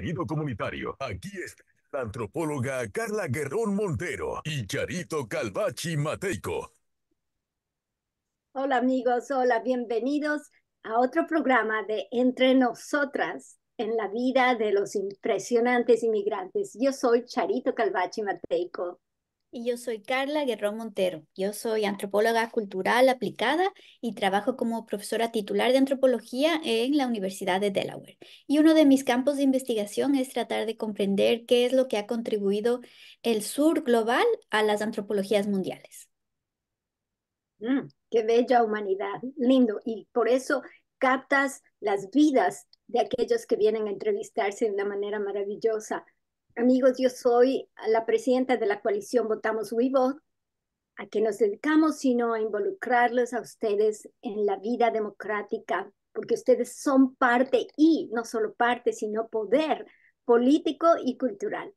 Querido comunitario, aquí está la antropóloga Carla Guerrón Montero y Charito Calvachi Mateico. Hola amigos, hola, bienvenidos a otro programa de Entre Nosotras en la vida de los impresionantes inmigrantes. Yo soy Charito Calvachi Mateico. Y yo soy Carla Guerrón Montero. Yo soy antropóloga cultural aplicada y trabajo como profesora titular de antropología en la Universidad de Delaware. Y uno de mis campos de investigación es tratar de comprender qué es lo que ha contribuido el sur global a las antropologías mundiales. Mm, qué bella humanidad, lindo. Y por eso captas las vidas de aquellos que vienen a entrevistarse de una manera maravillosa Amigos, yo soy la presidenta de la coalición Votamos Vivos, a que nos dedicamos sino a involucrarlos a ustedes en la vida democrática, porque ustedes son parte y no solo parte, sino poder político y cultural,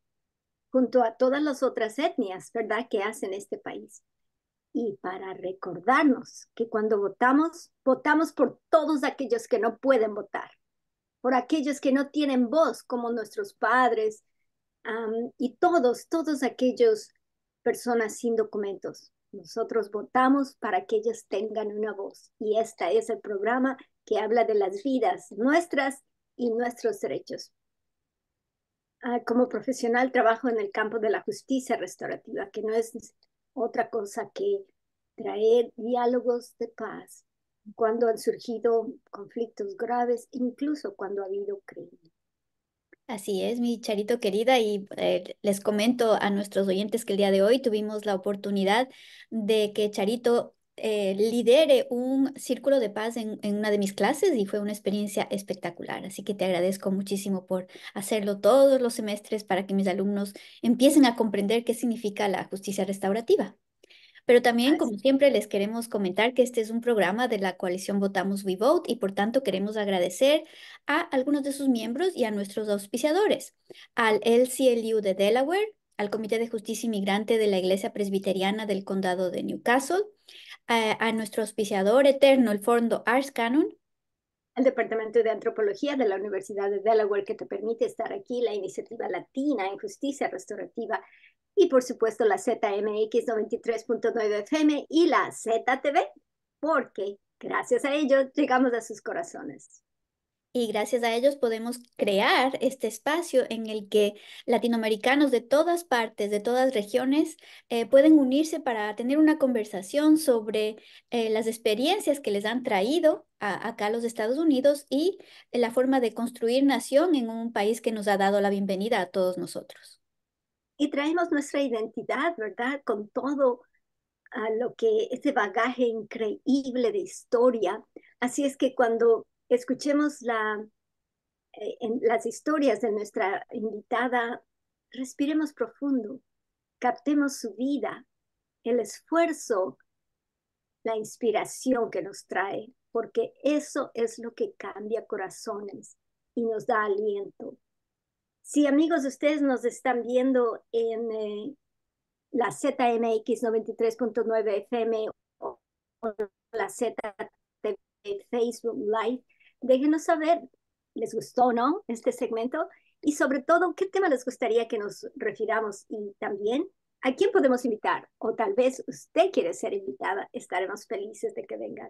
junto a todas las otras etnias, ¿verdad?, que hacen este país. Y para recordarnos que cuando votamos, votamos por todos aquellos que no pueden votar, por aquellos que no tienen voz, como nuestros padres, y todos, todos aquellos personas sin documentos. Nosotros votamos para que ellos tengan una voz y este es el programa que habla de las vidas nuestras y nuestros derechos. Ah, como profesional trabajo en el campo de la justicia restaurativa, que no es otra cosa que traer diálogos de paz cuando han surgido conflictos graves, incluso cuando ha habido crímenes. Así es, mi Charito querida, y eh, les comento a nuestros oyentes que el día de hoy tuvimos la oportunidad de que Charito eh, lidere un círculo de paz en, una de mis clases y fue una experiencia espectacular. Así que te agradezco muchísimo por hacerlo todos los semestres para que mis alumnos empiecen a comprender qué significa la justicia restaurativa. Pero también, como siempre, les queremos comentar que este es un programa de la coalición Votamos We Vote y por tanto queremos agradecer a algunos de sus miembros y a nuestros auspiciadores, al LCLU de Delaware, al Comité de Justicia Inmigrante de la Iglesia Presbiteriana del Condado de Newcastle, eh, a, nuestro auspiciador eterno, el Fondo Ars Canon, al Departamento de Antropología de la Universidad de Delaware que te permite estar aquí, la iniciativa latina en justicia restaurativa y por supuesto la ZMX 93.9 FM y la ZTV, porque gracias a ellos llegamos a sus corazones. Y gracias a ellos podemos crear este espacio en el que latinoamericanos de todas partes, de todas regiones, eh, pueden unirse para tener una conversación sobre eh, las experiencias que les han traído acá a los Estados Unidos y la forma de construir nación en un país que nos ha dado la bienvenida a todos nosotros y traemos nuestra identidad, ¿verdad? Con todo ah, lo que ese bagaje increíble de historia. Así es que cuando escuchemos eh, las historias de nuestra invitada, respiremos profundo, captemos su vida, el esfuerzo, la inspiración que nos trae, porque eso es lo que cambia corazones y nos da aliento si amigos, ustedes nos están viendo en eh, la ZMX 93.9 FM o, la la ZTV Facebook Live, déjenos saber, ¿les gustó o no este segmento? Y sobre todo, ¿qué tema les gustaría que nos refiramos? Y también, ¿a quién podemos invitar? O tal vez usted quiere ser invitada, estaremos felices de que vengan.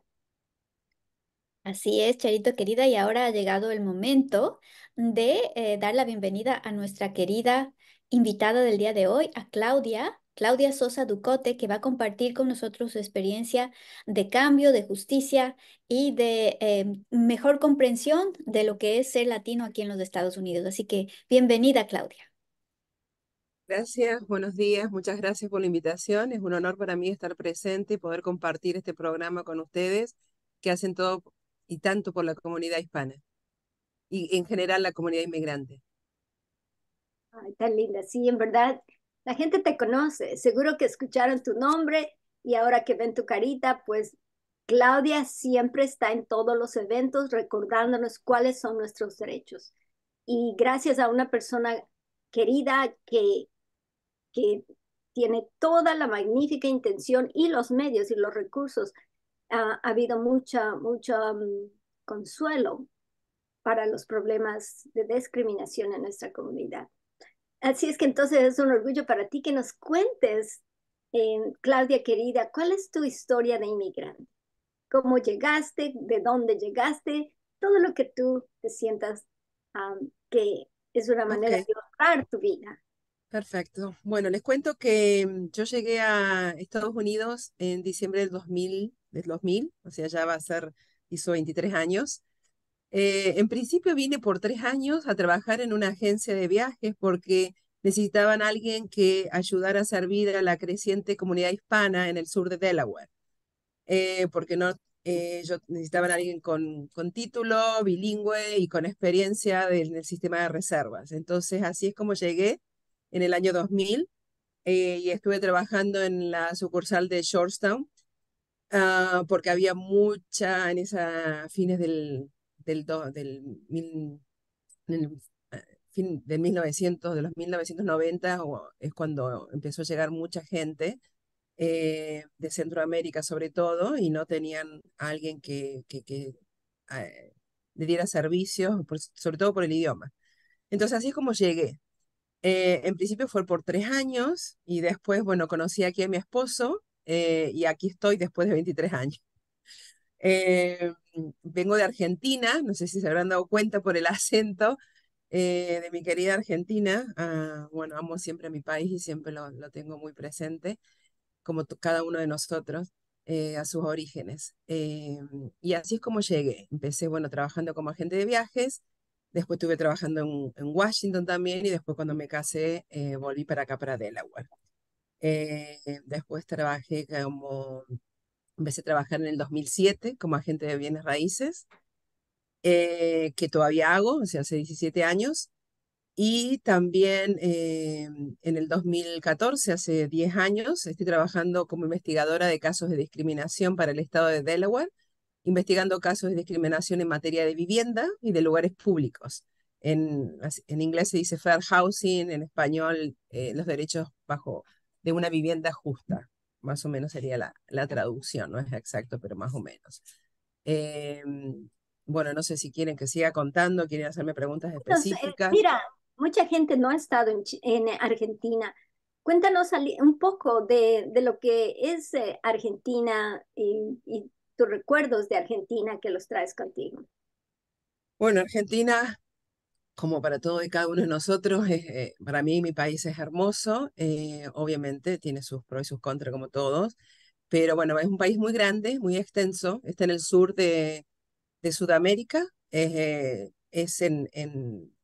Así es, Charito querida, y ahora ha llegado el momento de eh, dar la bienvenida a nuestra querida invitada del día de hoy, a Claudia, Claudia Sosa Ducote, que va a compartir con nosotros su experiencia de cambio, de justicia y de eh, mejor comprensión de lo que es ser latino aquí en los Estados Unidos. Así que bienvenida, Claudia. Gracias, buenos días, muchas gracias por la invitación. Es un honor para mí estar presente y poder compartir este programa con ustedes que hacen todo y tanto por la comunidad hispana y en general la comunidad inmigrante. Ay, tan linda, sí, en verdad, la gente te conoce, seguro que escucharon tu nombre y ahora que ven tu carita, pues Claudia siempre está en todos los eventos recordándonos cuáles son nuestros derechos. Y gracias a una persona querida que, que tiene toda la magnífica intención y los medios y los recursos ha, habido mucha, mucho mm, consuelo para los problemas de discriminación en nuestra comunidad. Así es que entonces es un orgullo para ti que nos cuentes, eh, Claudia querida, cuál es tu historia de inmigrante, cómo llegaste, de dónde llegaste, todo lo que tú te sientas ah, que es una manera de honrar tu vida. Perfecto. Bueno, les cuento que mm, yo llegué a Estados Unidos en diciembre del 2000 los 2000, o sea, ya va a ser, hizo 23 años. Eh, en principio vine por tres años a trabajar en una agencia de viajes porque necesitaban alguien que ayudara a servir a la creciente comunidad hispana en el sur de Delaware, eh, porque no, eh, yo necesitaban a alguien con, con título, bilingüe y con experiencia en el sistema de reservas. Entonces, así es como llegué en el año 2000 y estuve trabajando en la sucursal de Georgetown, Ah, porque había mucha en esa fines del, del, ah, fin, 1900, de los 1990, es cuando empezó a llegar mucha gente. Eh, de Centroamérica sobre todo, y no tenían a alguien que, que, ah, le diera servicios, sobre todo por el idioma. Entonces así es como llegué. Eh, en principio fue por tres años y después, bueno, conocí aquí a mi esposo eh, y aquí estoy después de 23 años. Eh, vengo de Argentina, no sé si se habrán dado cuenta por el acento eh, de mi querida Argentina. Ah, bueno, amo siempre a mi país y siempre lo, lo tengo muy presente, como cada uno de nosotros, a sus orígenes. y así es como llegué. Empecé, bueno, trabajando como agente de viajes, después estuve trabajando en Washington también y después cuando me casé volví para acá, para Delaware. Eh, después trabajé como, empecé a trabajar en el 2007 como agente de bienes raíces, eh, que todavía hago, hace 17 años. Y también eh, en el 2014, hace 10 años, estoy trabajando como investigadora de casos de discriminación para el estado de Delaware, investigando casos de discriminación en materia de vivienda y de lugares públicos. En, en inglés se dice fair housing, en español los derechos bajo de una vivienda justa, más o menos sería la, traducción, no es exacto, pero más o menos. Em, bueno, no sé si quieren que siga contando, quieren hacerme preguntas eh, específicas. mira, mucha gente no ha estado en, eh, Argentina. Cuéntanos un poco de, lo que es eh, Argentina y, tus recuerdos de Argentina que los traes contigo. Bueno, Argentina como para todo y cada uno de nosotros, eh, para mí mi país es hermoso, eh, obviamente tiene sus pros y sus contras como todos, pero bueno, es un país muy grande, muy extenso, está en el sur de, Sudamérica, es eh, en, en,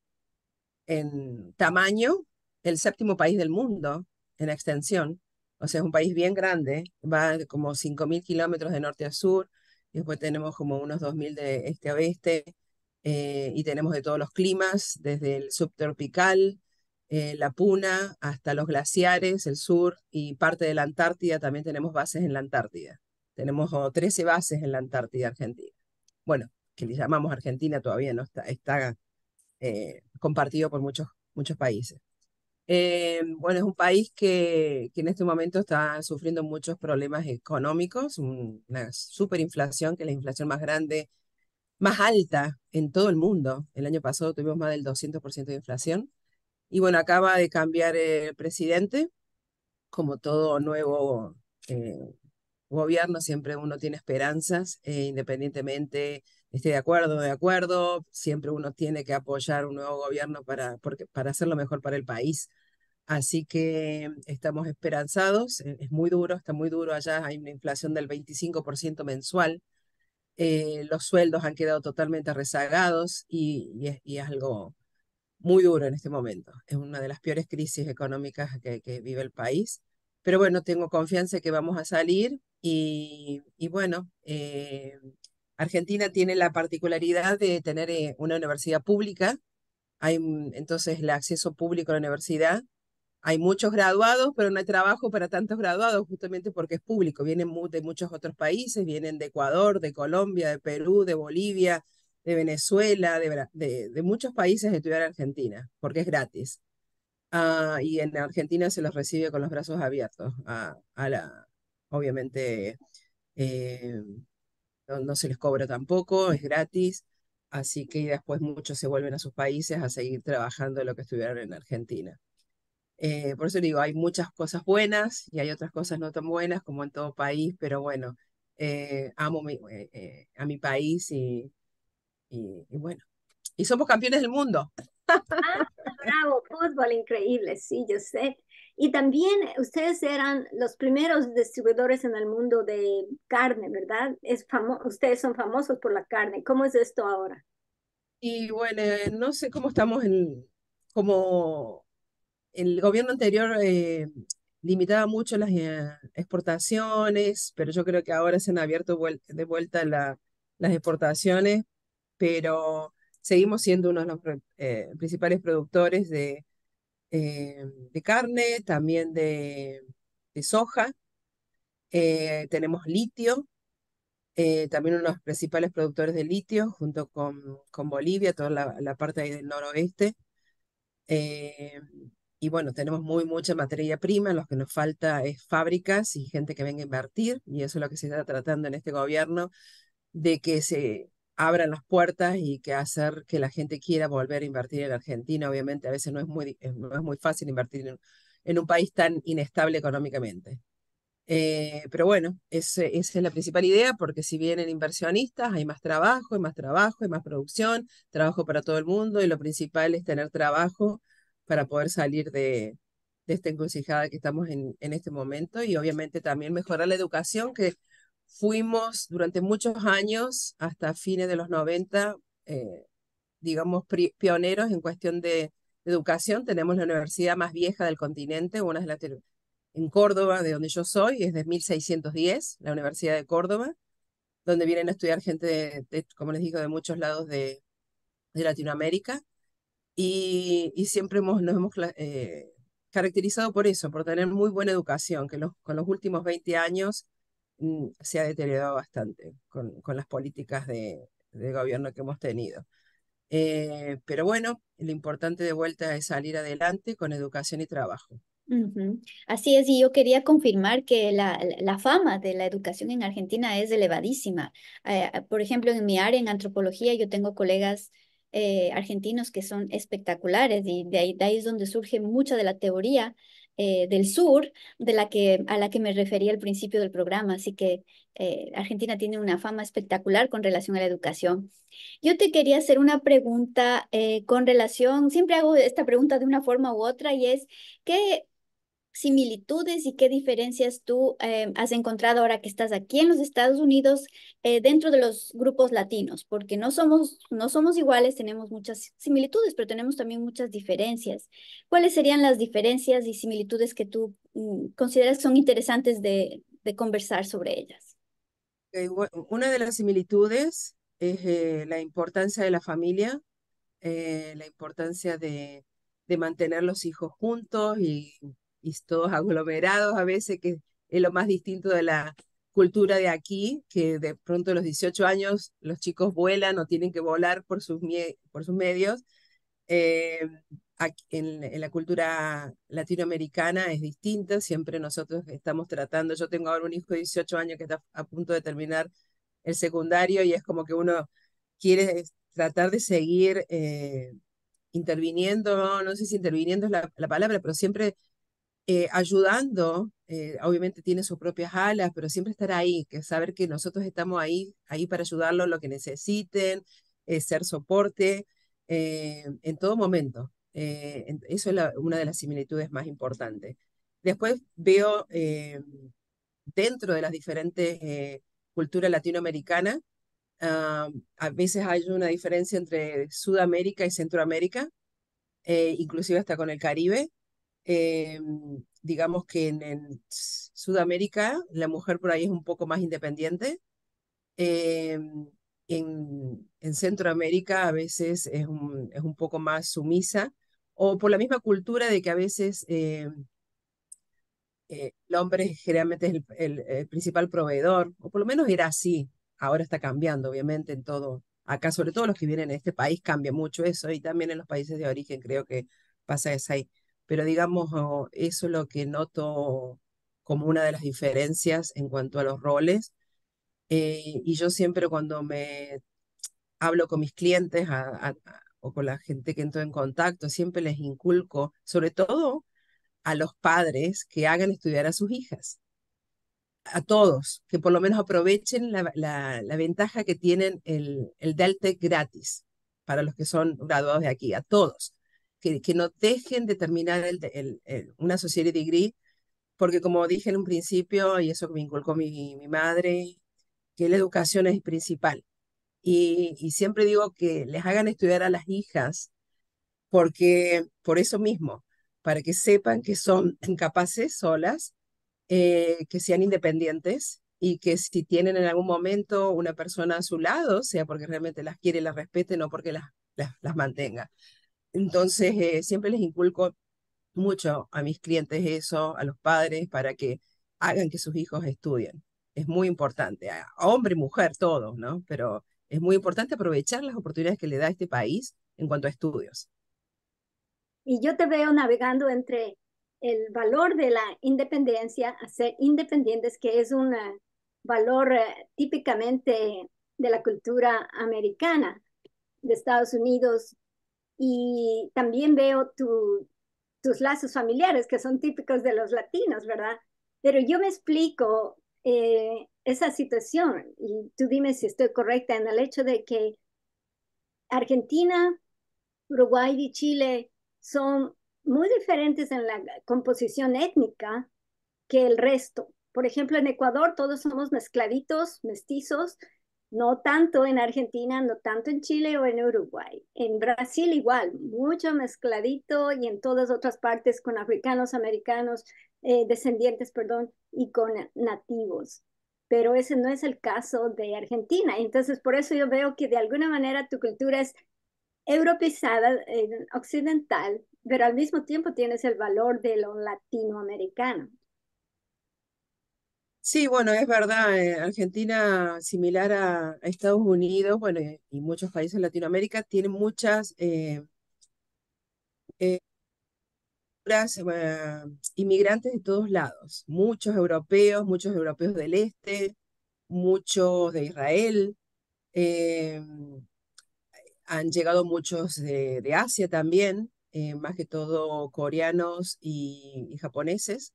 tamaño el séptimo país del mundo en extensión, o sea, es un país bien grande, va como 5.000 kilómetros de norte a sur, y después tenemos como unos 2.000 de este a oeste, eh, y tenemos de todos los climas, desde el subtropical, eh, la puna, hasta los glaciares, el sur y parte de la Antártida, también tenemos bases en la Antártida. Tenemos 13 bases en la Antártida Argentina. Bueno, que le llamamos Argentina todavía, no está, está eh, compartido por muchos, muchos países. bueno, es un país que, que, en este momento está sufriendo muchos problemas económicos, una superinflación, que es la inflación más grande más alta en todo el mundo. El año pasado tuvimos más del 200% de inflación. Y bueno, acaba de cambiar el presidente. Como todo nuevo eh, gobierno, siempre uno tiene esperanzas, eh, independientemente esté de acuerdo o de acuerdo, siempre uno tiene que apoyar un nuevo gobierno para, porque, para lo mejor para el país. Así que estamos esperanzados, e-, es muy duro, está muy duro allá, hay una inflación del 25% mensual, eh, los sueldos han quedado totalmente rezagados y, es, algo muy duro en este momento. Es una de las peores crisis económicas que, vive el país. Pero bueno, tengo confianza que vamos a salir y, bueno, eh, Argentina tiene la particularidad de tener eh, una universidad pública. Hay entonces el acceso público a la universidad hay muchos graduados, pero no hay trabajo para tantos graduados justamente porque es público. Vienen de muchos otros países, vienen de Ecuador, de Colombia, de Perú, de Bolivia, de Venezuela, de, muchos países estudiar en Argentina, porque es gratis. Ah, y en Argentina se los recibe con los brazos abiertos ah, a, la, obviamente, eh, no, se les cobra tampoco, es gratis, así que después muchos se vuelven a sus países a seguir trabajando lo que estuvieron en Argentina. Eh, por eso digo, hay muchas cosas buenas y hay otras cosas no tan buenas como en todo país, pero bueno, eh, amo eh, a mi país y, bueno, y somos campeones del mundo. Ah, bravo, fútbol increíble, sí, yo sé. Y también ustedes eran los primeros distribuidores en el mundo de carne, ¿verdad? Es ustedes son famosos por la carne. ¿Cómo es esto ahora? Y bueno, no sé cómo estamos en, como el gobierno anterior eh, limitaba mucho las eh, exportaciones, pero yo creo que ahora se han abierto de vuelta las exportaciones, pero seguimos siendo uno de los eh, principales productores de, carne, también de, soja, tenemos litio, también uno de los principales productores de litio junto con, con Bolivia, toda la, parte del noroeste. Y bueno, tenemos muy mucha materia prima, lo que nos falta es fábricas y gente que venga a invertir, y eso es lo que se está tratando en este gobierno, de que se abran las puertas y que hacer que la gente quiera volver a invertir en Argentina. Obviamente a veces no es muy, eh, es muy fácil invertir en, un país tan inestable económicamente. Eh, pero bueno, esa es la principal idea, porque si vienen inversionistas, hay más trabajo, hay más trabajo, hay más producción, trabajo para todo el mundo, y lo principal es tener trabajo para poder salir de, esta encrucijada que estamos en, este momento y obviamente también mejorar la educación que fuimos durante muchos años, hasta fines de los 90, eh, digamos, pioneros en cuestión de educación. Tenemos la universidad más vieja del continente, una de las en Córdoba, de donde yo soy, es de 1610, la Universidad de Córdoba, donde vienen a estudiar gente, como les digo, de muchos lados de, de Latinoamérica y, siempre hemos, nos hemos eh, caracterizado por eso, por tener muy buena educación, que los, con los últimos 20 años mm, se ha deteriorado bastante con, con las políticas de, de, gobierno que hemos tenido. Eh, pero bueno, lo importante de vuelta es salir adelante con educación y trabajo. Así es, y yo quería confirmar que la, la, fama de la educación en Argentina es elevadísima. Eh, por ejemplo, en mi área, en antropología, yo tengo colegas eh, argentinos que son espectaculares y de ahí, es donde surge mucha de la teoría eh, del sur de la que, a la que me refería al principio del programa. Así que eh, Argentina tiene una fama espectacular con relación a la educación. Yo te quería hacer una pregunta con relación, siempre hago esta pregunta de una forma u otra y es, ¿qué similitudes y qué diferencias tú eh, has encontrado ahora que estás aquí en los Estados Unidos eh, dentro de los grupos latinos? Porque no somos, no somos iguales, tenemos muchas similitudes, pero tenemos también muchas diferencias. ¿Cuáles serían las diferencias y similitudes que tú mm, consideras son interesantes de, conversar sobre ellas? una de las similitudes es eh, la importancia de la familia, la importancia de, de mantener los hijos juntos y y todos aglomerados a veces, que es lo más distinto de la cultura de aquí, que de pronto a los 18 años los chicos vuelan o tienen que volar por sus, por sus medios. Eh, en, la cultura latinoamericana es distinta, siempre nosotros estamos tratando, yo tengo ahora un hijo de 18 años que está a punto de terminar el secundario y es como que uno quiere tratar de seguir eh, interviniendo, no, sé si interviniendo es la palabra, pero siempre eh, ayudando, eh, obviamente tiene sus propias alas, pero siempre estar ahí, que saber que nosotros estamos ahí, ahí para ayudarlos lo que necesiten, eh, ser soporte en todo momento. eso es una de las similitudes más importantes. Después veo dentro de las diferentes culturas latinoamericanas, ah, a veces hay una diferencia entre Sudamérica y Centroamérica, inclusive hasta con el Caribe, eh, digamos que en, Sudamérica la mujer por ahí es un poco más independiente. Eh, en, Centroamérica a veces es un, es un, poco más sumisa o por la misma cultura de que a veces eh, el hombre generalmente es el, principal proveedor, o por lo menos era así. Ahora está cambiando, obviamente, en todo. Acá, sobre todo los que vienen a este país, cambia mucho eso, y también en los países de origen creo que pasa eso ahí pero digamos, eso es lo que noto como una de las diferencias en cuanto a los roles. Eh, y yo siempre cuando me hablo con mis clientes o con la gente que entro en contacto, siempre les inculco, sobre todo a los padres, que hagan estudiar a sus hijas, a todos, que por lo menos aprovechen la, ventaja que tienen el, el Deltec gratis para los que son graduados de aquí, a todos que, no dejen de terminar el, el, el, una degree, porque como dije en un principio, y eso que me inculcó mi, mi madre, que la educación es principal. Y, siempre digo que les hagan estudiar a las hijas, porque por eso mismo, para que sepan que son incapaces solas, eh, que sean independientes y que si tienen en algún momento una persona a su lado, sea porque realmente las quiere las respete, no porque las, las mantenga. Entonces, eh, siempre les inculco mucho a mis clientes eso, a los padres, para que hagan que sus hijos estudien. Es muy importante, a hombre, mujer, todos, ¿no? Pero es muy importante aprovechar las oportunidades que le da este país en cuanto a estudios. Y yo te veo navegando entre el valor de la independencia, ser independientes, que es un eh, valor eh, típicamente de la cultura americana, de Estados Unidos, y también veo tus lazos familiares, que son típicos de los latinos, ¿verdad? Pero yo me explico eh, esa situación y tú dime si estoy correcta en el hecho de que Argentina, Uruguay y Chile son muy diferentes en la composición étnica que el resto. Por ejemplo, en Ecuador todos somos mezcladitos, mestizos, no tanto en Argentina, no tanto en Chile o en Uruguay. En Brasil igual, mucho mezcladito y en todas otras partes con africanos, americanos, eh, descendientes, perdón, y con nativos. Pero ese no es el caso de Argentina. Entonces, por eso yo veo que de alguna manera tu cultura es europeizada, eh, occidental, pero al mismo tiempo tienes el valor de lo latinoamericano. Sí, bueno, es verdad. Eh, Argentina, similar a, Estados Unidos, bueno, y, muchos países de Latinoamérica, tiene muchas eh, eh, inmigrantes de todos lados. Muchos europeos, muchos europeos del este, muchos de Israel. han llegado muchos de, Asia también, más que todo coreanos y, japoneses.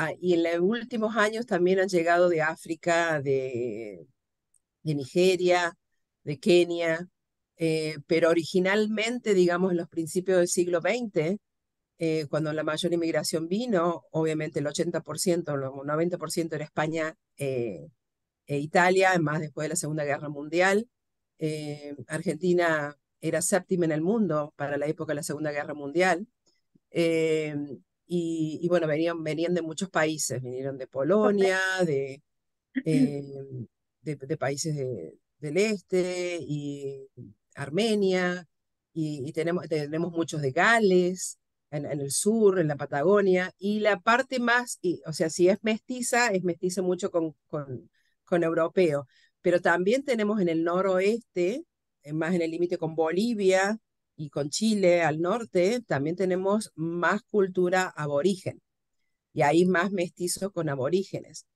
Ah, y en los últimos años también han llegado de África, de, Nigeria, de Kenia, eh, pero originalmente, digamos, en los principios del siglo XX, eh, cuando la mayor inmigración vino, obviamente el 80%, el 90% era España eh, e Italia, más después de la Segunda Guerra Mundial. Argentina era séptima en el mundo para la época de la Segunda Guerra Mundial. Y, bueno, venían, venían de muchos países, vinieron de Polonia, eh, de, de, países del este y Armenia, y, tenemos, tenemos muchos de Gales, en, en, el sur, en la Patagonia, y la parte más, y, o sea, si es mestiza, es mestiza mucho con, con, con europeo, pero también tenemos en el noroeste, eh, más en el límite con Bolivia, y con Chile al norte también tenemos más cultura aborigen y hay más mestizos con aborígenes.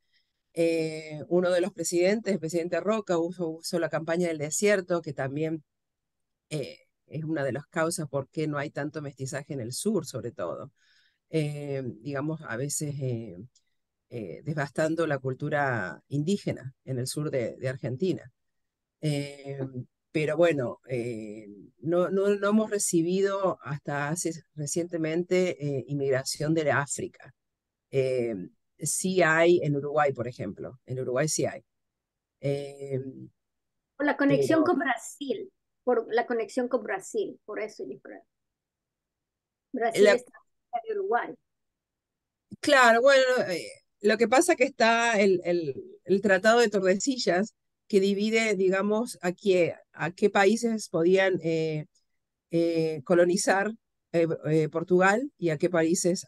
Eh, uno de los presidentes, el presidente Roca, usó, la campaña del desierto, que también eh, es una de las causas por qué no hay tanto mestizaje en el sur, sobre todo. Eh, digamos, a veces devastando la cultura indígena en el sur de Argentina pero bueno, eh, no, no, hemos recibido hasta hace recientemente eh, inmigración de África. Eh, sí hay en Uruguay, por ejemplo, en Uruguay sí hay. por la conexión con Brasil, por la conexión con Brasil, por eso Brasil está en Uruguay. Claro, bueno, lo que pasa que está el, el Tratado de Tordesillas, que divide, digamos, aquí a qué países podían eh, eh, colonizar eh, Portugal y a qué países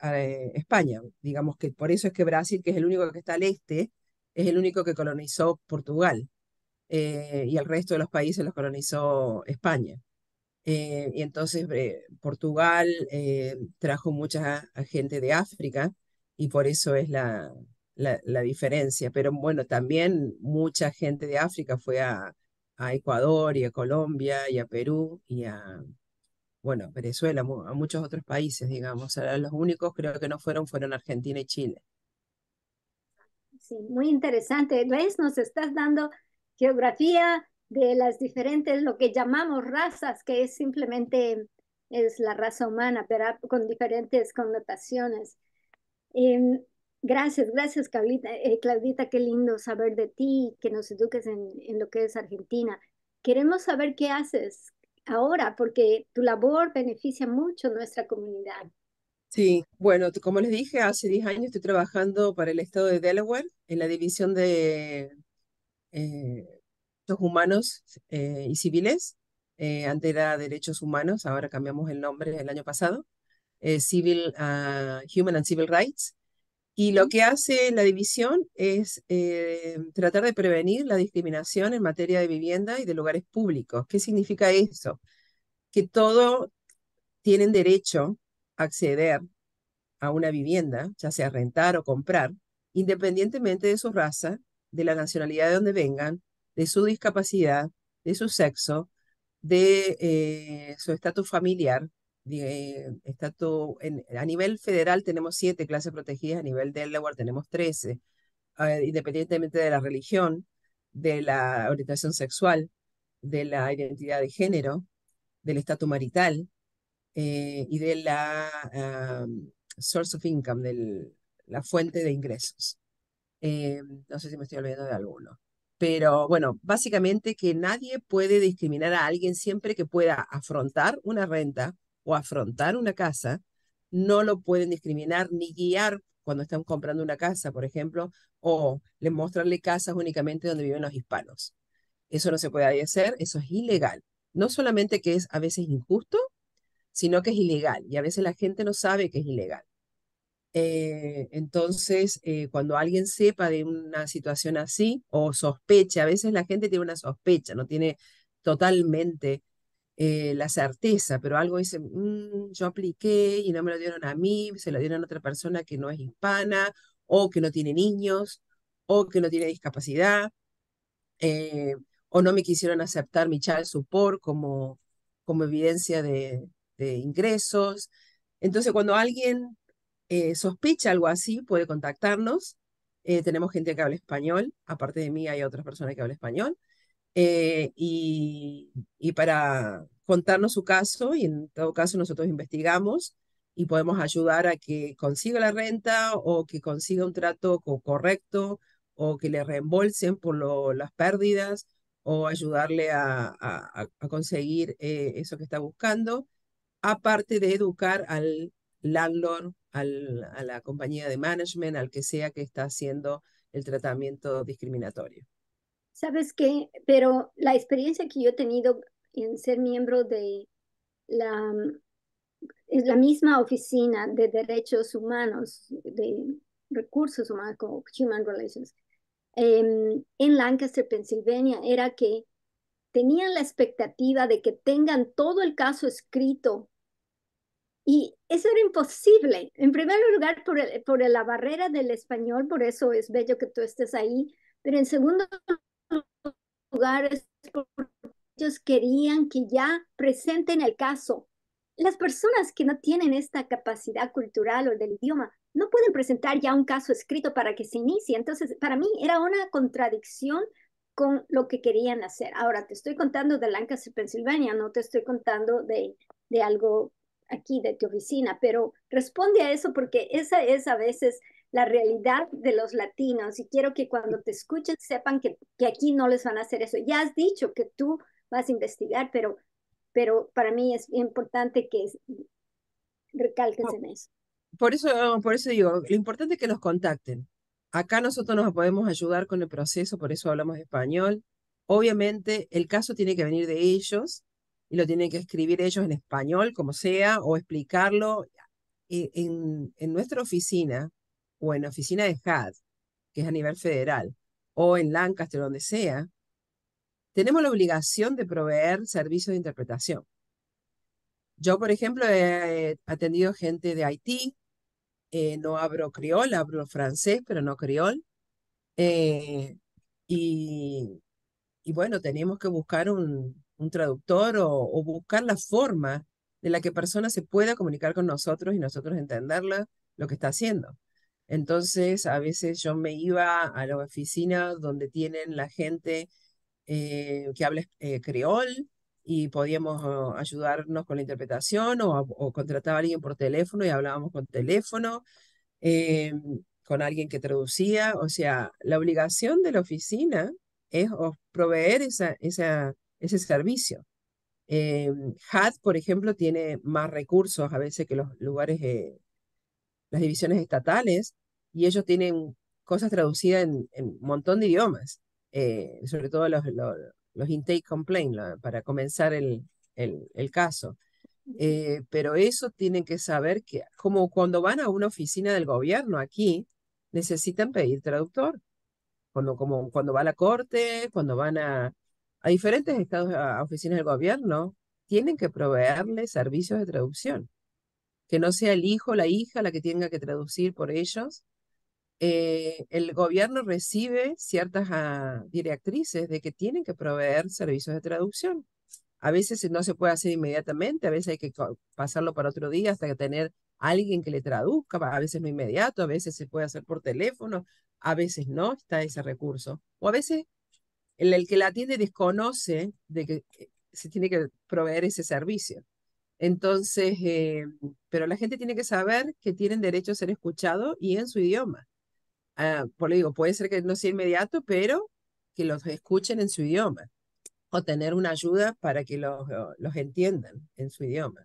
España. Digamos que por eso es que Brasil, que es el único que está al este, es el único que colonizó Portugal y el resto de los países los colonizó España. y entonces Portugal trajo mucha gente de África y por eso es la, la, diferencia. Pero bueno, también mucha gente de África fue a, a Ecuador y a Colombia y a Perú y a, bueno, Venezuela, a muchos otros países, digamos. los únicos creo que no fueron fueron Argentina y Chile. Sí, muy interesante. Luis, Nos estás dando geografía de las diferentes, lo que llamamos razas, que es simplemente es la raza humana, pero con diferentes connotaciones. Eh, Gracias, gracias, Claudita. Eh, Claudita, qué lindo saber de ti, que nos eduques en, lo que es Argentina. Queremos saber qué haces ahora, porque tu labor beneficia mucho nuestra comunidad. Sí, bueno, como les dije, hace 10 años estoy trabajando para el estado de Delaware en la división de eh, derechos humanos eh, y civiles. Eh, antes era derechos humanos, ahora cambiamos el nombre el año pasado. Civil, ah, Human and Civil Rights. Y lo que hace la división es eh, tratar de prevenir la discriminación en materia de vivienda y de lugares públicos. ¿Qué significa eso? Que todos tienen derecho a acceder a una vivienda, ya sea rentar o comprar, independientemente de su raza, de la nacionalidad de donde vengan, de su discapacidad, de su sexo, de eh, su estatus familiar, a nivel federal tenemos siete clases protegidas, a nivel Delaware tenemos trece, eh, independientemente de la religión, de la orientación sexual, de la identidad de género, del estatus marital eh, y de la ah, source of income, del, la fuente de ingresos. Eh, no sé si me estoy olvidando de alguno. Pero bueno, básicamente que nadie puede discriminar a alguien siempre que pueda afrontar una renta, o afrontar una casa, no lo pueden discriminar ni guiar cuando están comprando una casa, por ejemplo, o les mostrarle casas únicamente donde viven los hispanos. Eso no se puede hacer, eso es ilegal. No solamente que es a veces injusto, sino que es ilegal y a veces la gente no sabe que es ilegal. Eh, entonces, eh, cuando alguien sepa de una situación así o sospecha, a veces la gente tiene una sospecha, no tiene totalmente eh, la certeza, pero algo dice, mm, yo apliqué y no me lo dieron a mí, se lo dieron a otra persona que no es hispana o que no tiene niños o que no tiene discapacidad eh, o no me quisieron aceptar mi child support como, como evidencia de, ingresos. Entonces, cuando alguien eh, sospecha algo así, puede contactarnos. tenemos gente que habla español, aparte de mí hay otras personas que hablan español. Eh, y, para contarnos su caso y en todo caso nosotros investigamos y podemos ayudar a que consiga la renta o que consiga un trato correcto o que le reembolsen por las pérdidas o ayudarle a, conseguir eh, eso que está buscando, aparte de educar al landlord, a la compañía de management, al que sea que está haciendo el tratamiento discriminatorio. ¿Sabes qué? Pero la experiencia que yo he tenido en ser miembro de la, mm, la misma oficina de derechos humanos, de recursos humanos, como Human Relations, em, en Lancaster, Pennsylvania, era que tenían la expectativa de que tengan todo el caso escrito. Y eso era imposible. En primer lugar, por, por la barrera del español, por eso es bello que tú estés ahí. Pero en segundo lugares ellos querían que ya presenten el caso. Las personas que no tienen esta capacidad cultural o del idioma no pueden presentar ya un caso escrito para que se inicie. Entonces, para mí era una contradicción con lo que querían hacer. Ahora, te estoy contando de Lancaster, Pensilvania, no te estoy contando de, de algo aquí de tu oficina, pero responde a eso porque esa es a veces la realidad de los latinos y quiero que cuando te escuchen sepan que, que aquí no les van a hacer eso. Ya has dicho que tú vas a investigar, pero, pero para mí es importante que recalques en eso. Por eso, por eso digo, lo importante es que nos contacten. Acá nosotros nos podemos ayudar con el proceso, por eso hablamos español. Obviamente el caso tiene que venir de ellos y lo tienen que escribir ellos en español, como sea, o explicarlo. Eh, en, en nuestra oficina, o en la oficina de HAD, que es a nivel federal, o en Lancaster, donde sea, tenemos la obligación de proveer servicios de interpretación. Yo, por ejemplo, he eh, atendido gente de Haití, eh, no hablo criol, hablo francés, pero no criol. Eh, y, bueno, tenemos que buscar un, traductor o, buscar la forma de la que persona se pueda comunicar con nosotros y nosotros entenderla lo que está haciendo. Entonces, a veces yo me iba a la oficina donde tienen la gente eh, que habla eh, creol y podíamos ayudarnos con la interpretación o, contrataba a alguien por teléfono y hablábamos con teléfono, eh, con alguien que traducía. O sea, la obligación de la oficina es proveer ese servicio. Eh, em, HAD, por ejemplo, tiene más recursos a veces que los lugares las divisiones estatales, y ellos tienen cosas traducidas en, un montón de idiomas, eh, sobre todo los, los, intake complaints, para comenzar el, el, caso. Eh, pero eso tienen que saber que, como cuando van a una oficina del gobierno aquí, necesitan pedir traductor. Cuando, como, cuando va a la corte, cuando van a, a diferentes estados, a oficinas del gobierno, tienen que proveerle servicios de traducción que no sea el hijo o la hija la que tenga que traducir por ellos. Eh, el gobierno recibe ciertas ah, directrices de que tienen que proveer servicios de traducción. A veces no se puede hacer inmediatamente, a veces hay que pasarlo para otro día hasta que tener alguien que le traduzca, a veces no inmediato, a veces se puede hacer por teléfono, a veces no está ese recurso. O a veces el que la atiende desconoce de que eh, se tiene que proveer ese servicio. Entonces, eh, pero la gente tiene que saber que tienen derecho a ser escuchado y en su idioma. Ah, por pues lo digo, puede ser que no sea inmediato, pero que los escuchen en su idioma o tener una ayuda para que los, eh, los entiendan en su idioma.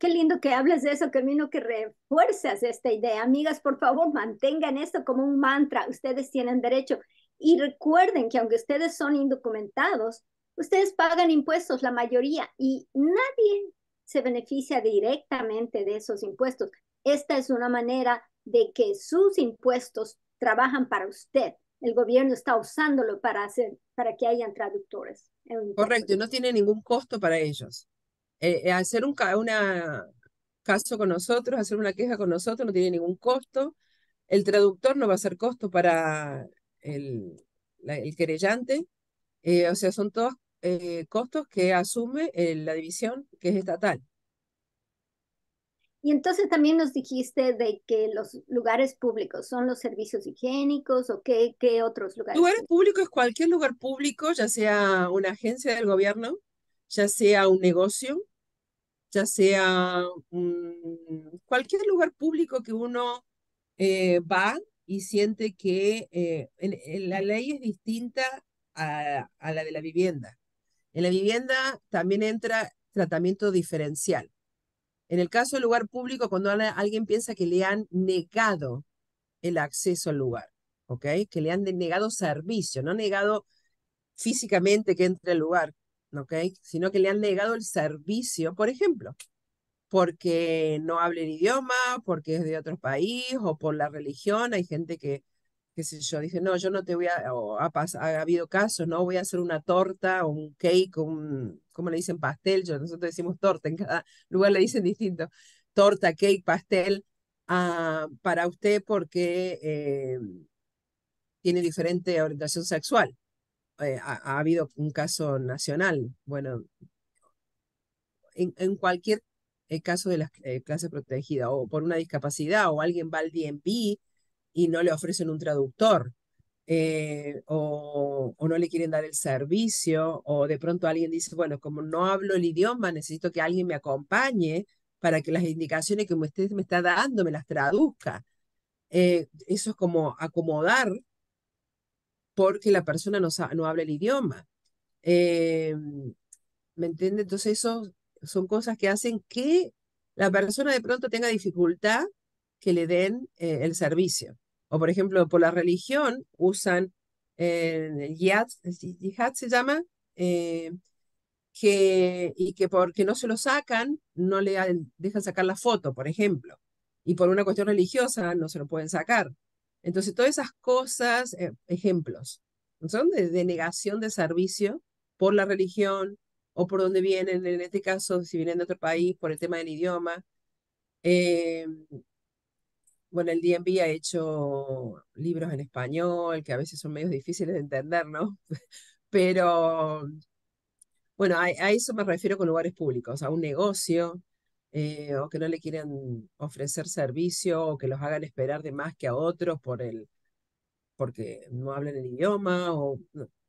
Qué, lindo que hables de eso, Camino, que refuerzas esta idea. Amigas, por favor, mantengan esto como un mantra. Ustedes tienen derecho. Y recuerden que aunque ustedes son indocumentados, Ustedes pagan impuestos, la mayoría, y nadie se beneficia directamente de esos impuestos. Esta es una manera de que sus impuestos trabajan para usted. El gobierno está usándolo para hacer, para que hayan traductores. Correcto, no tiene ningún costo para ellos. hacer eh, eh, un una caso con nosotros, hacer una queja con nosotros no tiene ningún costo. El traductor no va a ser costo para el querellante eh, o sea, son todos eh, costos que asume eh, la división que es estatal. Y entonces también nos dijiste de que los lugares públicos son los servicios higiénicos o qué, qué otros lugares. Lugares públicos es cualquier lugar público, ya sea una agencia del gobierno, ya sea un negocio, ya sea cualquier lugar público que uno va y siente que la ley es distinta a, la de la vivienda. En la vivienda también entra tratamiento diferencial. En el caso del lugar público, cuando alguien piensa que le han negado el acceso al lugar, ¿ok? Que le han negado servicio, no negado físicamente que entre al lugar, ¿ok? Sino que le han negado el servicio, por ejemplo, porque no habla el idioma, porque es de otro país o por la religión. Hay gente que que sé yo, dije, no, yo no te voy a, ha, habido casos, no voy a hacer una torta o un cake, un, ¿cómo le dicen pastel? Yo, nosotros decimos torta, en cada lugar le dicen distinto, torta, cake, pastel, ah, para usted porque eh, tiene diferente orientación sexual. Eh, ha, habido un caso nacional, bueno, en, cualquier eh, caso de la clase protegida o por una discapacidad, o alguien va al DMV, y no le ofrecen un traductor. Eh, o, no le quieren dar el servicio, o de pronto alguien dice, bueno, como no hablo el idioma, necesito que alguien me acompañe para que las indicaciones que usted me está dando me las traduzca. Eh, eso es como acomodar porque la persona no, habla el idioma. Eh, ¿Me entiende? Entonces, eso son cosas que hacen que la persona de pronto tenga dificultad que le den el servicio o por ejemplo por la religión usan eh, el yihad, se llama, eh, que, y que porque no se lo sacan, no le dejan sacar la foto, por ejemplo, y por una cuestión religiosa no se lo pueden sacar. Entonces, todas esas cosas, eh, ejemplos, son de, negación de servicio por la religión o por donde vienen, en este caso, si vienen de otro país, por el tema del idioma. Eh, bueno, el DNB ha hecho libros en español, que a veces son medios difíciles de entender, ¿no? Pero, bueno, a, eso me refiero con lugares públicos, a un negocio, eh, o que no le quieren ofrecer servicio, o que los hagan esperar de más que a otros por el, porque no hablan el idioma, o,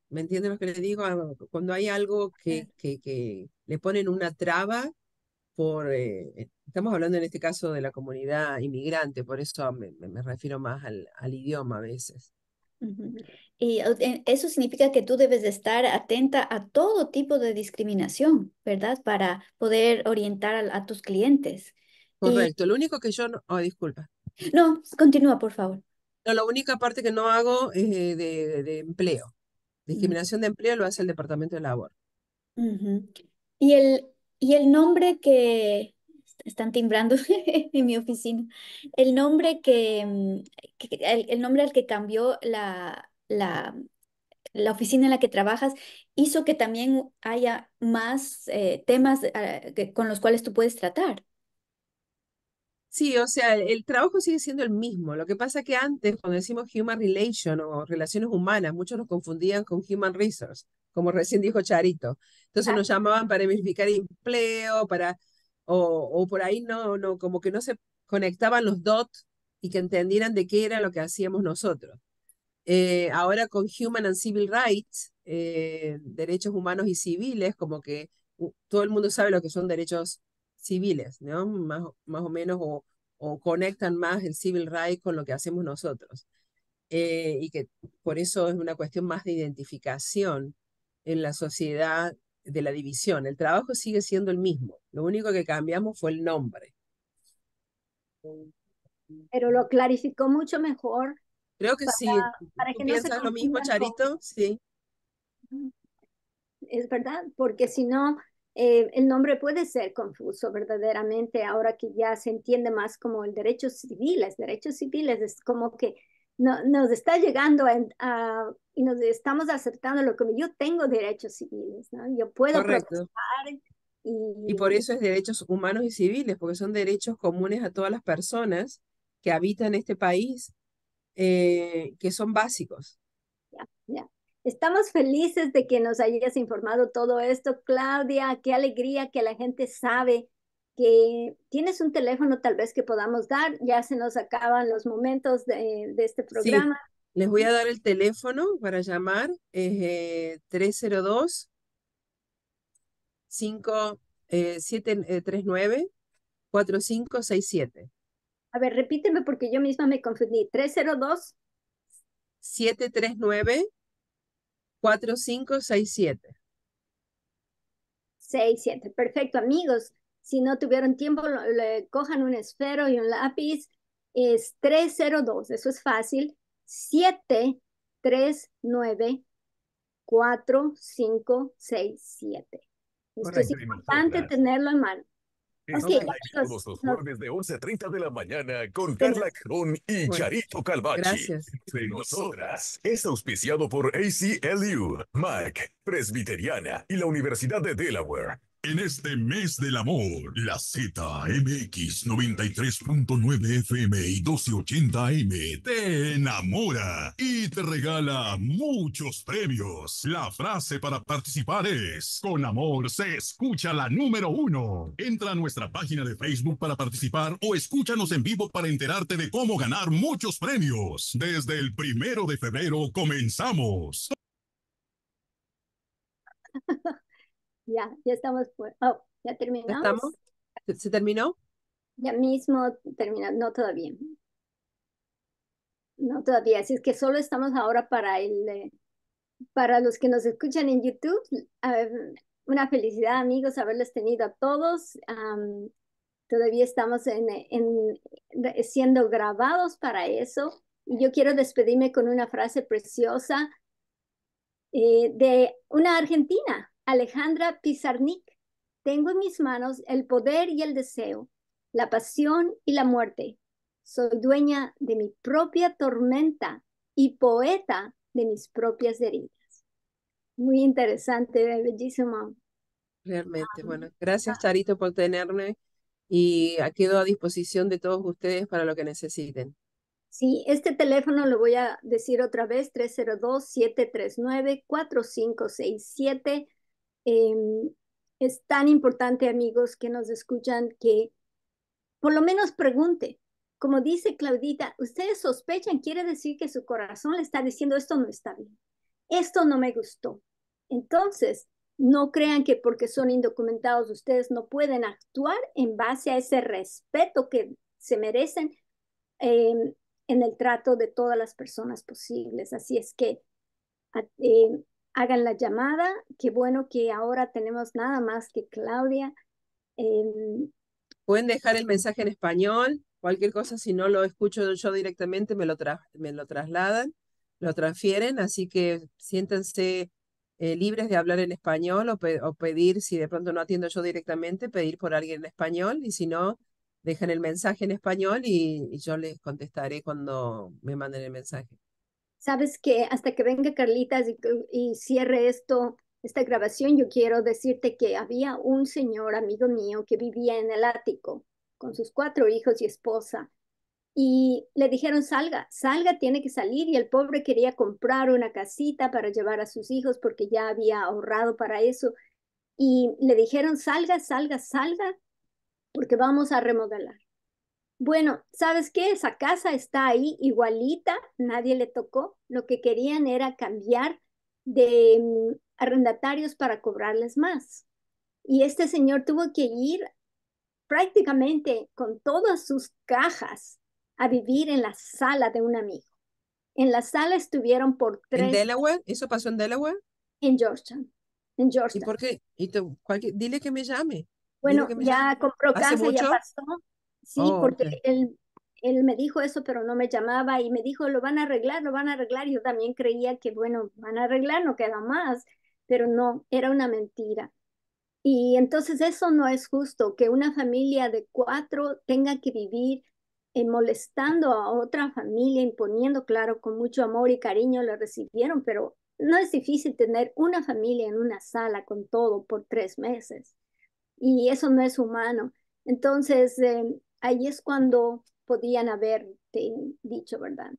¿me entienden lo que les digo? Ah, cuando hay algo que, que, que le ponen una traba por, eh, eh, estamos hablando en este caso de la comunidad inmigrante, por eso me, refiero más al, idioma a veces. Y eso significa que tú debes de estar atenta a todo tipo de discriminación, ¿verdad? Para poder orientar a, tus clientes. Correcto. Lo único que yo oh, disculpa. No, continúa, por favor. No, la única parte que no hago es eh, de, empleo. Discriminación de empleo lo hace el Departamento de Labor. Y el, y el nombre que están timbrando en mi oficina, el nombre que, mm, el, nombre al que cambió la, la, oficina en la que trabajas hizo que también haya más eh, temas eh, con los cuales tú puedes tratar. Sí, o sea, el, trabajo sigue siendo el mismo. Lo que pasa que antes, cuando decimos human relation o relaciones humanas, muchos nos confundían con human resource como recién dijo Charito. Entonces nos llamaban para verificar empleo, para, o, por ahí no, no, como que no se conectaban los dots y que entendieran de qué era lo que hacíamos nosotros. Eh, ahora con Human and Civil Rights, eh, derechos humanos y civiles, como que todo el mundo sabe lo que son derechos civiles, ¿no? Más, más o menos, o, conectan más el civil right con lo que hacemos nosotros. Eh, y que por eso es una cuestión más de identificación en la sociedad de la división. El trabajo sigue siendo el mismo. Lo único que cambiamos fue el nombre. Pero lo clarificó mucho mejor. Creo que sí. Para ¿Piensas lo mismo, Charito? Sí. Es verdad, porque si no, eh, el nombre puede ser confuso verdaderamente ahora que ya se entiende más como el derecho civil. derechos derecho es como que no, nos está llegando a y nos estamos acertando lo que yo tengo derechos civiles, ¿no? Yo puedo protestar. Y... por eso es derechos humanos y civiles, porque son derechos comunes a todas las personas que habitan este país, eh, que son básicos. Ya, Estamos felices de que nos hayas informado todo esto, Claudia. Qué alegría que la gente sabe que tienes un teléfono tal vez que podamos dar. Ya se nos acaban los momentos de, de este programa. Les voy a dar el teléfono para llamar, es 302 5739 4567. A ver, repíteme porque yo misma me confundí. 302 739 4567. 67. Perfecto, amigos. Si no tuvieron tiempo, cojan un esfero y un lápiz. Es 302, eso es fácil. 7, 3, 9, 4, 5, 6, 7. Esto es importante tenerlo en mano. Okay, los, todos los jueves de 11.30 de la mañana con Carla Cron y bueno, Charito Calvachi. Gracias. De nosotras. Es auspiciado por ACLU, MAC, Presbiteriana y la Universidad de Delaware. En este mes del amor, la ZMX 93.9 FM y 1280 M te enamora y te regala muchos premios. La frase para participar es, con amor se escucha la número uno. Entra a nuestra página de Facebook para participar o escúchanos en vivo para enterarte de cómo ganar muchos premios. Desde el primero de febrero comenzamos. Ya, ya estamos Oh, ya terminamos. ¿Estamos? ¿Se, terminó? Ya mismo termina, no todavía. No todavía, así es que solo estamos ahora para el para los que nos escuchan en YouTube. una felicidad, amigos, haberles tenido a todos. todavía estamos en, en, siendo grabados para eso. Y yo quiero despedirme con una frase preciosa eh, de una argentina, Alejandra Pizarnik, tengo en mis manos el poder y el deseo, la pasión y la muerte. Soy dueña de mi propia tormenta y poeta de mis propias heridas. Muy interesante, bellísimo. Realmente, ah, bueno, ah. gracias Charito por tenerme y ah, quedo a disposición de todos ustedes para lo que necesiten. Sí, este teléfono lo voy a decir otra vez, 302-739-4567. Em, es tan importante, amigos que nos escuchan, que por lo menos pregunte. Como dice Claudita, ustedes sospechan, quiere decir que su corazón le está diciendo, esto no está bien, esto no me gustó. Entonces, no crean que porque son indocumentados ustedes no pueden actuar en base a ese respeto que se merecen em, en el trato de todas las personas posibles. Así es que em, hagan la llamada. Qué bueno que ahora tenemos nada más que Claudia. Em, Pueden dejar el mensaje en español, cualquier cosa, si no lo escucho yo directamente, me lo, me lo trasladan, lo transfieren, así que siéntanse eh, libres de hablar en español o, pedir, si de pronto no atiendo yo directamente, pedir por alguien en español y si no, dejan el mensaje en español y yo les contestaré cuando me manden el mensaje sabes que hasta que venga Carlitas y, y cierre esto, esta grabación, yo quiero decirte que había un señor amigo mío que vivía en el ático con sus cuatro hijos y esposa. Y le dijeron, salga, salga, tiene que salir. Y el pobre quería comprar una casita para llevar a sus hijos porque ya había ahorrado para eso. Y le dijeron, salga, salga, salga, porque vamos a remodelar. Bueno, ¿sabes qué? Esa casa está ahí igualita, nadie le tocó. Lo que querían era cambiar de mm, arrendatarios para cobrarles más. Y este señor tuvo que ir prácticamente con todas sus cajas a vivir en la sala de un amigo. En la sala estuvieron por tres. ¿En Delaware? ¿Eso pasó en Delaware? En Georgetown. En Georgetown. ¿Y por qué? dile que me llame. Bueno, ya compró casa, ya pasó. Sí, oh, porque él, él me dijo eso, pero no me llamaba y me dijo, lo van a arreglar, lo van a arreglar. Yo también creía que, bueno, van a arreglar, no queda más, pero no, era una mentira. Y entonces eso no es justo, que una familia de cuatro tenga que vivir eh, molestando a otra familia, imponiendo, claro, con mucho amor y cariño lo recibieron, pero no es difícil tener una familia en una sala con todo por tres meses. Y eso no es humano. Entonces, eh, ahí es cuando podían haberte dicho, ¿verdad?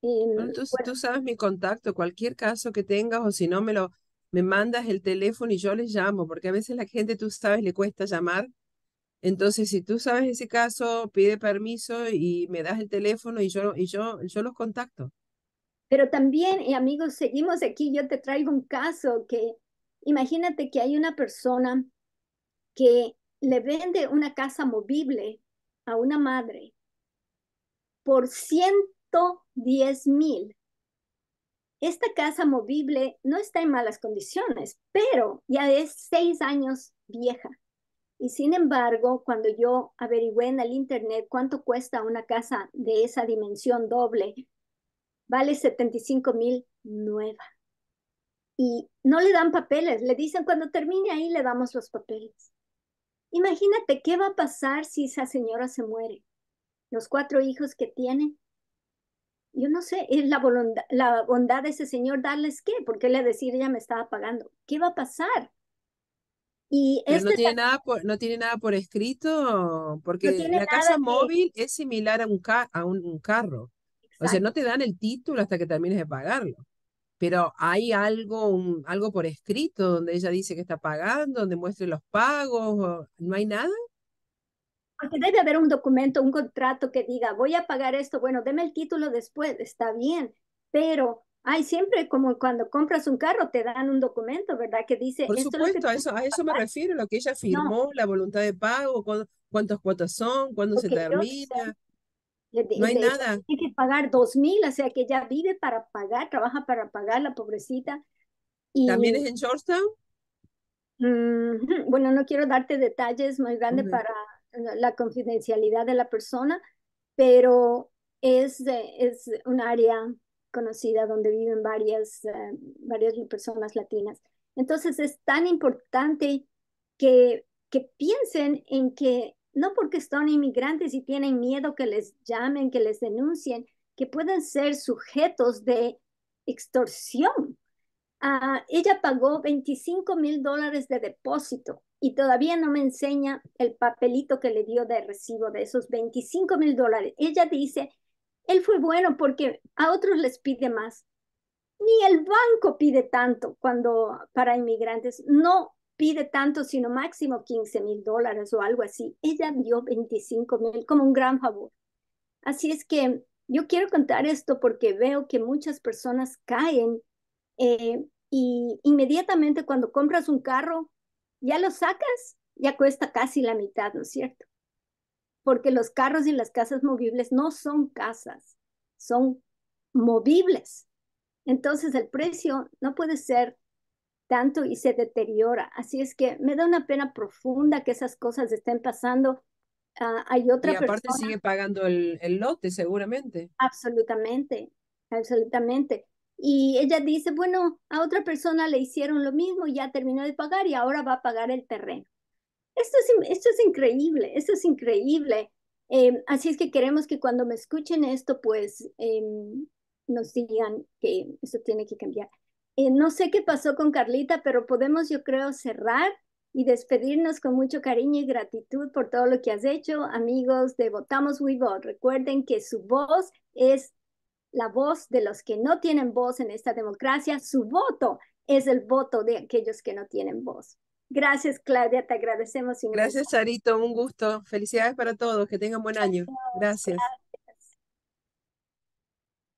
tú, em, tú, sabes mi contacto, cualquier caso que tengas o si no me lo me mandas el teléfono y yo les llamo, porque a veces la gente, tú sabes, le cuesta llamar. Entonces, si tú sabes ese caso, pide permiso y me das el teléfono y yo, y yo, yo los contacto. Pero también, y amigos, seguimos aquí, yo te traigo un caso que imagínate que hay una persona que le vende una casa movible a una madre por 110 mil. Esta casa movible no está en malas condiciones, pero ya es seis años vieja. Y sin embargo, cuando yo averigüé en el internet cuánto cuesta una casa de esa dimensión doble, vale 75 mil nueva. Y no le dan papeles, le dicen cuando termine ahí le damos los papeles. Imagínate qué va a pasar si esa señora se muere, los cuatro hijos que tiene. Yo no sé, es la, bondad, la bondad de ese señor darles qué, porque le decir ella me estaba pagando. ¿Qué va a pasar? Y no, tiene nada por, no tiene nada por escrito, porque la casa móvil es similar a un, a un, carro. O sea, no te dan el título hasta que termines de pagarlo pero hay algo, algo por escrito donde ella dice que está pagando, donde muestre los pagos, ¿no hay nada? Porque debe haber un documento, un contrato que diga, voy a pagar esto, bueno, deme el título después, está bien, pero hay siempre como cuando compras un carro te dan un documento, ¿verdad? Que dice... Por supuesto, a, eso, a eso me refiero, lo que ella firmó, la voluntad de pago, cuántas cuotas son, cuándo se termina. No hay nada. Tiene que pagar dos mil, o sea que ella vive para pagar, trabaja para pagar, la pobrecita. Y, ¿También es en Georgetown? bueno, no quiero darte detalles muy grandes para la confidencialidad de la persona, pero es, es un área conocida donde viven varias, eh, varias personas latinas. Entonces es tan importante que, que piensen en que no porque son inmigrantes y tienen miedo que les llamen, que les denuncien, que pueden ser sujetos de extorsión. Ah, ella pagó 25 mil dólares de depósito y todavía no me enseña el papelito que le dio de recibo de esos 25 mil dólares. Ella dice, él fue bueno porque a otros les pide más. Ni el banco pide tanto cuando para inmigrantes. No pide tanto, sino máximo 15 mil dólares o algo así. Ella dio 25 mil como un gran favor. Así es que yo quiero contar esto porque veo que muchas personas caen eh, y inmediatamente cuando compras un carro, ya lo sacas, ya cuesta casi la mitad, ¿no es cierto? Porque los carros y las casas movibles no son casas, son movibles. Entonces el precio no puede ser tanto y se deteriora. Así es que me da una pena profunda que esas cosas estén pasando. Ah, hay otra y aparte sigue pagando el, el, lote, seguramente. Absolutamente, absolutamente. Y ella dice, bueno, a otra persona le hicieron lo mismo, ya terminó de pagar y ahora va a pagar el terreno. Esto es, esto es increíble, esto es increíble. Em, así es que queremos que cuando me escuchen esto, pues em, nos digan que esto tiene que cambiar. Eh, no sé qué pasó con Carlita, pero podemos, yo creo, cerrar y despedirnos con mucho cariño y gratitud por todo lo que has hecho, amigos de Votamos We Recuerden que su voz es la voz de los que no tienen voz en esta democracia, su voto es el voto de aquellos que no tienen voz. Gracias, Claudia, te agradecemos. Gracias, Sarito, un gusto. Felicidades para todos, que tengan buen año. Gracias.